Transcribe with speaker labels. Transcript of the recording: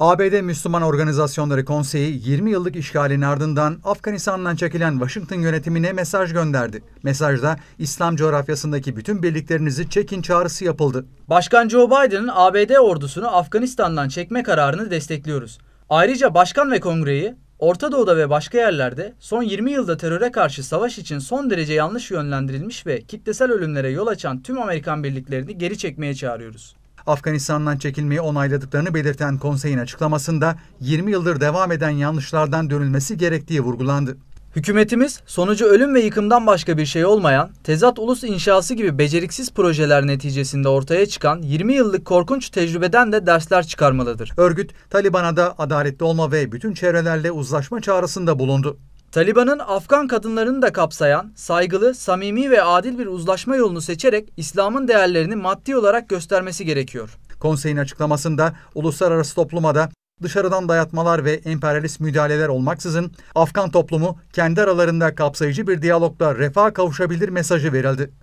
Speaker 1: ABD Müslüman Organizasyonları Konseyi 20 yıllık işgalin ardından Afganistan'dan çekilen Washington yönetimine mesaj gönderdi. Mesajda İslam coğrafyasındaki bütün birliklerinizi çekin çağrısı yapıldı. Başkan Joe Biden'ın ABD ordusunu Afganistan'dan
Speaker 2: çekme kararını destekliyoruz. Ayrıca başkan ve kongreyi Orta Doğu'da ve başka yerlerde son 20 yılda teröre karşı savaş için son derece yanlış yönlendirilmiş ve kitlesel ölümlere yol açan tüm Amerikan birliklerini geri çekmeye çağırıyoruz.
Speaker 1: Afganistan'dan çekilmeyi onayladıklarını belirten konseyin açıklamasında 20 yıldır devam eden yanlışlardan dönülmesi gerektiği vurgulandı. Hükümetimiz sonucu ölüm ve yıkımdan başka bir şey olmayan, tezat ulus inşası
Speaker 2: gibi beceriksiz projeler neticesinde ortaya çıkan 20 yıllık korkunç tecrübeden de dersler çıkarmalıdır. Örgüt, Taliban'a da adaletli olma ve bütün çevrelerle uzlaşma çağrısında bulundu. Taliban'ın Afgan kadınlarını da kapsayan, saygılı, samimi ve adil bir uzlaşma yolunu seçerek İslam'ın değerlerini maddi olarak göstermesi gerekiyor.
Speaker 1: Konseyin açıklamasında uluslararası toplumada dışarıdan dayatmalar ve emperyalist müdahaleler olmaksızın Afgan toplumu kendi aralarında kapsayıcı bir diyalogla refaha kavuşabilir mesajı verildi.